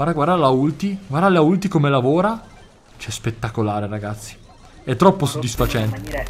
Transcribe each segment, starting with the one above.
Guarda, guarda la ulti. Guarda la ulti come lavora. Cioè, spettacolare, ragazzi. È troppo soddisfacente.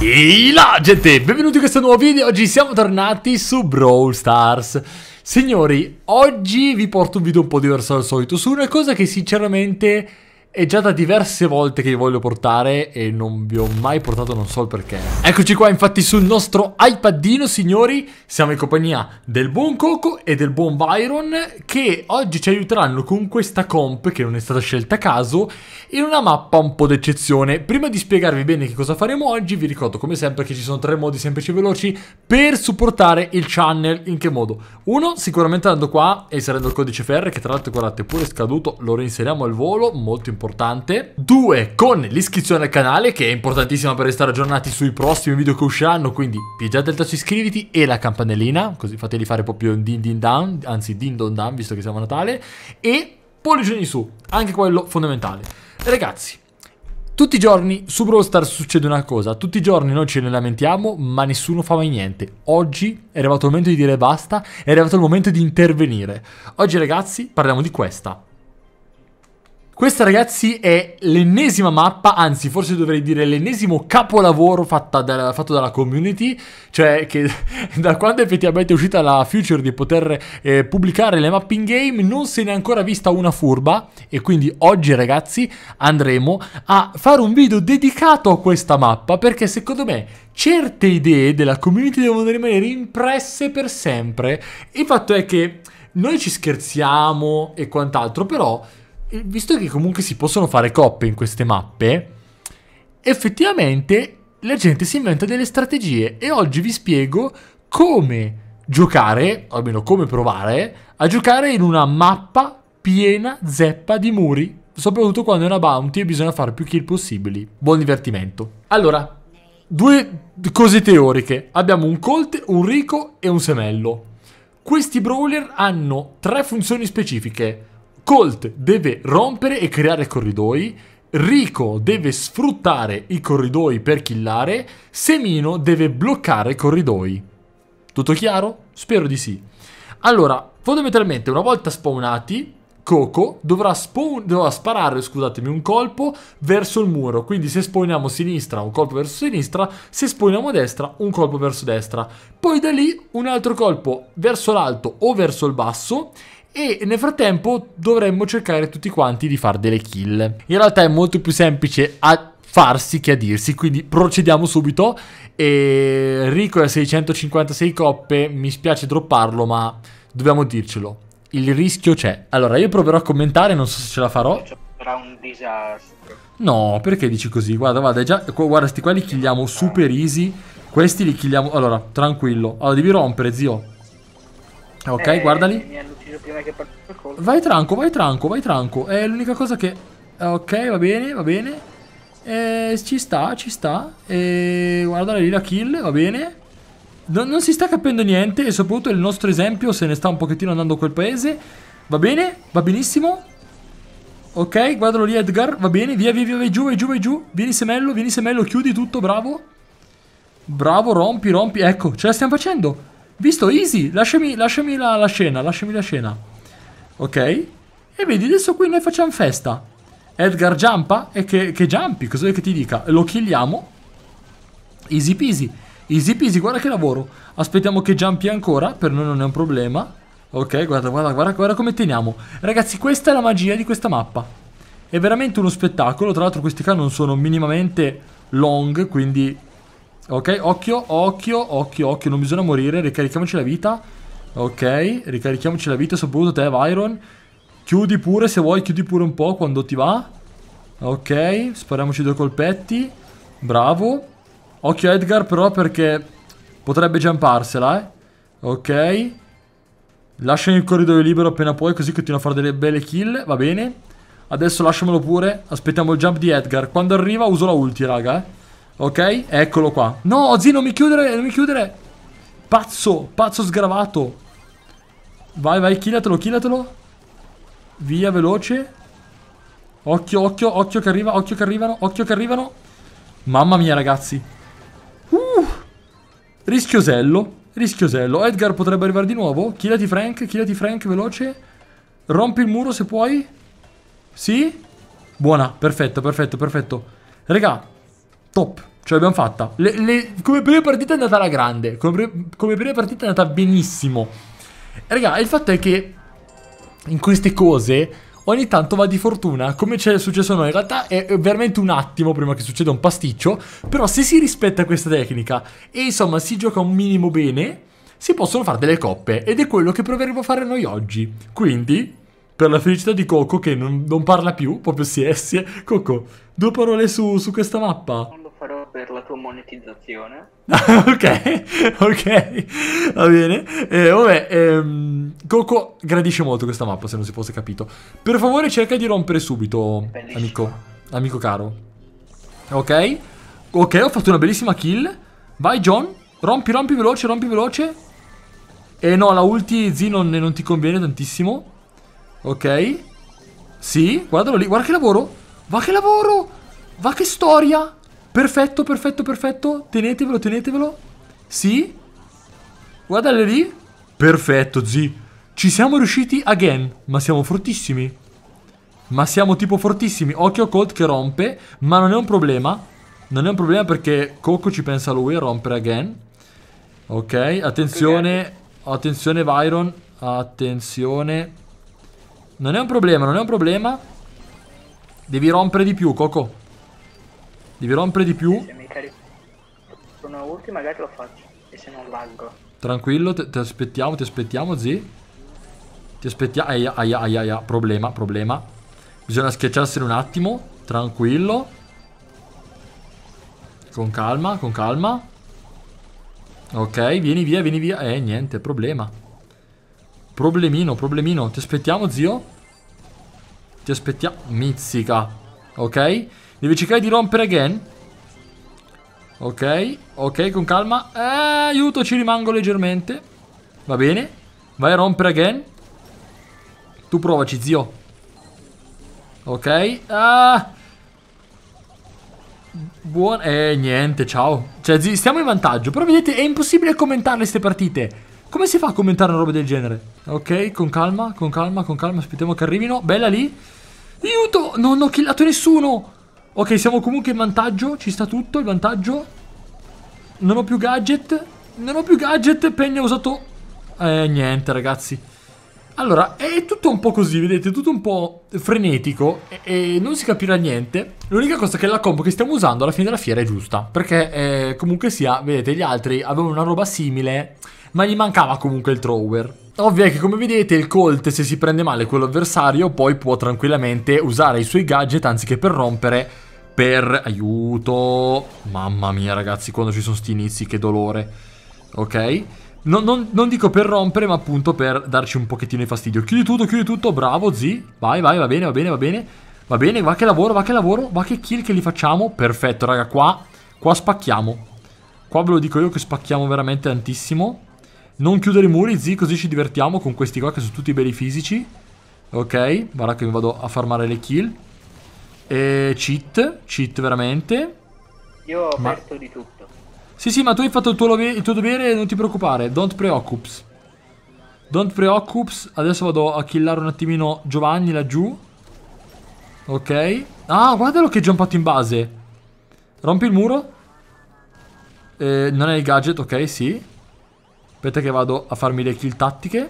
Ehi là, gente! Benvenuti in questo nuovo video. Oggi siamo tornati su Brawl Stars. Signori, oggi vi porto un video un po' diverso dal solito su una cosa che sinceramente è già da diverse volte che vi voglio portare e non vi ho mai portato, non so il perché. Eccoci qua infatti sul nostro iPadino, signori. Siamo in compagnia del buon Coco e del buon Byron che oggi ci aiuteranno con questa comp, che non è stata scelta a caso, in una mappa un po' d'eccezione. Prima di spiegarvi bene che cosa faremo oggi, vi ricordo come sempre che ci sono tre modi semplici e veloci per supportare il channel. In che modo? Uno, sicuramente andando qua e inserendo il codice FR, che tra l'altro guardate pure scaduto, lo reinseriamo al volo, molto importante importante. Due, con l'iscrizione al canale, che è importantissima per restare aggiornati sui prossimi video che usciranno, quindi pigiate il tasto iscriviti e la campanellina, così fateli fare proprio un din din down, anzi din don down, visto che siamo a Natale, e pollicini su, anche quello fondamentale. Ragazzi, tutti i giorni su Brawl Stars succede una cosa, tutti i giorni noi ce ne lamentiamo ma nessuno fa mai niente. Oggi è arrivato il momento di dire basta, è arrivato il momento di intervenire. Oggi ragazzi parliamo di questa. Questa ragazzi è l'ennesima mappa, anzi forse dovrei dire l'ennesimo capolavoro da, fatto dalla community, cioè che da quando effettivamente è uscita la future di poter eh, pubblicare le mappe in game non se n'è ancora vista una furba e quindi oggi ragazzi andremo a fare un video dedicato a questa mappa perché secondo me certe idee della community devono rimanere impresse per sempre. Il fatto è che noi ci scherziamo e quant'altro, però visto che comunque si possono fare coppe in queste mappe, effettivamente la gente si inventa delle strategie e oggi vi spiego come giocare, o almeno come provare, a giocare in una mappa piena zeppa di muri, soprattutto quando è una bounty e bisogna fare più kill possibili. Buon divertimento. Allora, due cose teoriche. Abbiamo un Colt, un Rico e un Semello. Questi brawler hanno tre funzioni specifiche. Colt deve rompere e creare corridoi, Rico deve sfruttare i corridoi per killare, Semino deve bloccare i corridoi. Tutto chiaro? Spero di sì. Allora, fondamentalmente una volta spawnati, Coco dovrà, spawn, dovrà, sparare, scusatemi, un colpo verso il muro. Quindi se spawniamo sinistra, un colpo verso sinistra, se spawniamo destra, un colpo verso destra. Poi da lì un altro colpo verso l'alto o verso il basso e nel frattempo dovremmo cercare tutti quanti di fare delle kill. In realtà è molto più semplice a farsi che a dirsi, quindi procediamo subito. E Rico è a 656 coppe, mi spiace dropparlo, ma dobbiamo dircelo. Il rischio c'è. Allora, io proverò a commentare, non so se ce la farò. Sarà un disastro. No, perché dici così? Guarda, guarda, già, guarda, sti qua li killiamo super easy. Questi li killiamo... Allora, tranquillo. Allora, devi rompere, zio. Ok, eh, guardali deciso prima che parta il colpo. Vai tranco, vai tranco, vai tranco. È l'unica cosa che... Ok, va bene, va bene. E ci sta, ci sta. E guardare lì la kill, va bene. Non, non, si sta capendo niente e soprattutto il nostro esempio se ne sta un pochettino andando a quel paese. Va bene, va benissimo. Ok, guardalo lì Edgar, va bene, via, via, via, vai giù, vai giù, vai giù. Vieni Semello, vieni Semello, chiudi tutto, bravo. Bravo, rompi, rompi. Ecco, ce la stiamo facendo. Visto? Easy. Lasciami, lasciami la, la, scena, lasciami la scena. Ok? E vedi, adesso qui noi facciamo festa. Edgar giampa? E che, che giampi? Cosa vuoi che ti dica? Lo killiamo. Easy peasy. Easy peasy, guarda che lavoro. Aspettiamo che giampi ancora, per noi non è un problema. Ok, guarda, guarda, guarda, guarda come teniamo. Ragazzi, questa è la magia di questa mappa. È veramente uno spettacolo. Tra l'altro questi qua non sono minimamente long, quindi Ok, occhio, occhio, occhio, occhio, non bisogna morire, ricarichiamoci la vita. Ok, ricarichiamoci la vita, soprattutto te, Byron. Chiudi pure, se vuoi, chiudi pure un po' quando ti va. Ok, spariamoci due colpetti. Bravo. Occhio Edgar però perché potrebbe jumparsela, eh. Ok. Lasciami il corridoio libero appena puoi, così continuo a fare delle belle kill, va bene. Adesso lasciamelo pure, aspettiamo il jump di Edgar. Quando arriva uso la ulti, raga, eh. Ok? Eccolo qua. No, Ozzy, non mi chiudere, non mi chiudere. Pazzo, pazzo sgravato. Vai, vai, killatelo, killatelo. Via, veloce. Occhio, occhio, occhio che arriva, occhio che arrivano, occhio che arrivano. Mamma mia, ragazzi. Uh! Rischiosello, rischiosello. Edgar potrebbe arrivare di nuovo. Killati Frank, killati Frank, veloce. Rompi il muro se puoi. Sì? Buona, perfetto, perfetto, perfetto. Regà, top. Ce l'abbiamo fatta. Le, le, come prima partita è andata alla grande. Come, come prima partita è andata benissimo. E raga, il fatto è che in queste cose ogni tanto va di fortuna, come c'è successo a noi. In realtà è veramente un attimo prima che succeda un pasticcio, però se si rispetta questa tecnica e insomma si gioca un minimo bene, si possono fare delle coppe ed è quello che proveremo a fare noi oggi. Quindi, per la felicità di Coco che non, non parla più, proprio si è, si è. Coco, due parole su, su questa mappa con monetizzazione. ok, ok, va bene. Eh, vabbè, ehm, Coco gradisce molto questa mappa, se non si fosse capito. Per favore cerca di rompere subito, Bellissimo. amico, amico caro. Ok, ok, ho fatto una bellissima kill. Vai John, rompi, rompi veloce, rompi veloce. E eh, no, la ulti Z non, non ti conviene tantissimo. Ok. Sì, guardalo lì, guarda che lavoro. Va che lavoro! Va che storia! Perfetto, perfetto, perfetto. Tenetevelo, tenetevelo. Sì. Guardale lì. Perfetto, zi. Ci siamo riusciti again. Ma siamo fortissimi. Ma siamo tipo fortissimi. Occhio a Colt che rompe. Ma non è un problema. Non è un problema perché Coco ci pensa lui a rompere again. Ok, attenzione. Attenzione, Byron. Attenzione. Non è un problema, non è un problema. Devi rompere di più, Coco devi rompere di più. sono ultimo magari lo faccio. E se non laggo. Tranquillo, ti aspettiamo, ti aspettiamo, zi. Ti aspettiamo. Aia, aia, aia, aia. Problema, problema. Bisogna schiacciarsene un attimo. Tranquillo. Con calma, con calma. Ok, vieni via, vieni via. Eh, niente, problema. Problemino, problemino. Ti aspettiamo, zio? Ti aspettiamo. Mizzica. Ok? Devi cercare di rompere again. Ok, ok, con calma. Eh, aiuto, ci rimango leggermente. Va bene. Vai a rompere again. Tu provaci, zio. Ok. Ah. Buon... Eh, niente, ciao. Cioè, zio, stiamo in vantaggio. Però vedete, è impossibile commentare queste partite. Come si fa a commentare una roba del genere? Ok, con calma, con calma, con calma. Aspettiamo che arrivino. Bella lì. Aiuto, non ho killato nessuno. Ok, siamo comunque in vantaggio. Ci sta tutto il vantaggio. Non ho più gadget. Non ho più gadget. Penny ha usato... Eh, niente, ragazzi. Allora, è tutto un po' così, vedete, tutto un po' frenetico e, e non si capirà niente. L'unica cosa è che la combo che stiamo usando alla fine della fiera è giusta, perché eh, comunque sia, vedete, gli altri avevano una roba simile, ma gli mancava comunque il thrower. Ovvio è che come vedete il Colt se si prende male quell'avversario poi può tranquillamente usare i suoi gadget anziché per rompere per... aiuto! Mamma mia ragazzi quando ci sono sti inizi che dolore Ok? Non, non, non, dico per rompere ma appunto per darci un pochettino di fastidio Chiudi tutto, chiudi tutto, bravo zi Vai, vai, va bene, va bene, va bene Va bene, va che lavoro, va che lavoro, va che kill che li facciamo Perfetto raga, qua, qua spacchiamo Qua ve lo dico io che spacchiamo veramente tantissimo non chiudere i muri, zii, così ci divertiamo con questi qua che sono tutti belli fisici. Ok, guarda che mi vado a farmare le kill. E cheat, cheat veramente. Io ho ma... di tutto. Sì, sì, ma tu hai fatto il tuo, il tuo dovere, non ti preoccupare. Don't preoccups. Don't preoccups. Adesso vado a killare un attimino Giovanni laggiù. Ok. Ah, guardalo che è jumpato in base. Rompi il muro. Eh, non è il gadget, ok, sì. Aspetta che vado a farmi le kill tattiche.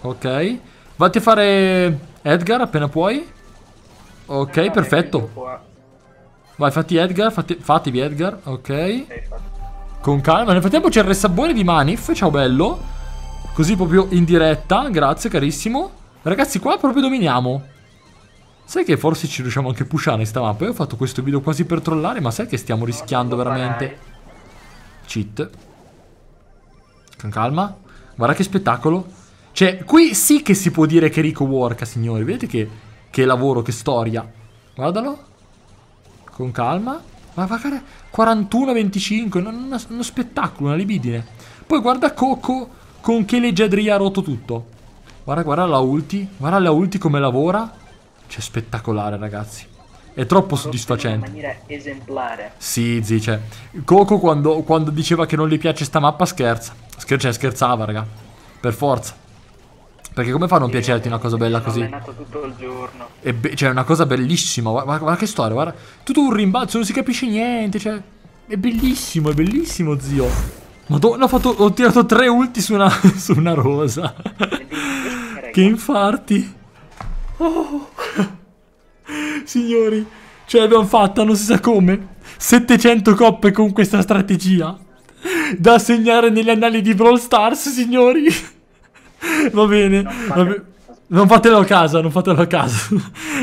Ok. Vatti a fare Edgar appena puoi. Ok, eh, perfetto. Vai, fatti Edgar, fatti, fatevi Edgar, ok. Con calma. Nel frattempo c'è il ressabone di Manif, ciao bello. Così proprio in diretta, grazie carissimo. Ragazzi, qua proprio dominiamo. Sai che forse ci riusciamo anche a pushare in sta mappa? Io ho fatto questo video quasi per trollare, ma sai che stiamo rischiando veramente? Cheat. Con calma. Guarda che spettacolo. Cioè, qui sì che si può dire che Rico worka, signori. Vedete che, che lavoro, che storia. Guardalo. Con calma. Ma va 41-25. Uno, uno spettacolo, una libidine. Poi guarda Coco con che leggiadria ha rotto tutto. Guarda, guarda la ulti. Guarda la ulti come lavora. Cioè, spettacolare, ragazzi. È troppo soddisfacente. In maniera esemplare. Sì, zi, cioè. Coco quando, quando, diceva che non gli piace sta mappa scherza. Scher- cioè, scherzava, raga. Per forza. Perché come fa a non sì, piacerti una eh, cosa bella così? tutto il giorno. E cioè, è una cosa bellissima. Guarda, guarda, che storia, guarda. Tutto un rimbalzo, non si capisce niente, cioè. È bellissimo, è bellissimo, zio. Madonna, ho, fatto, ho tirato tre ulti su una, su una rosa. che infarti. Oh. Signori, ce cioè, l'abbiamo fatta, non si sa come. 700 coppe con questa strategia. Da segnare negli annali di Brawl Stars, signori. Va bene. Non, va be non fatelo a casa, non fatelo a casa.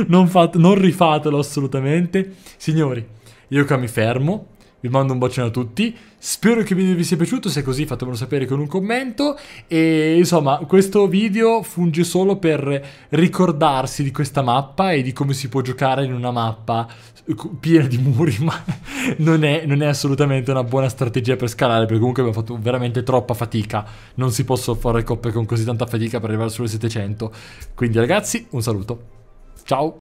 non, fate... non rifatelo assolutamente. Signori, io qua mi fermo vi mando un bacione a tutti, spero che il video vi sia piaciuto, se è così fatemelo sapere con un commento e insomma questo video funge solo per ricordarsi di questa mappa e di come si può giocare in una mappa piena di muri, ma non è, non è assolutamente una buona strategia per scalare perché comunque abbiamo fatto veramente troppa fatica, non si possono fare coppe con così tanta fatica per arrivare sulle 700, quindi ragazzi un saluto, ciao!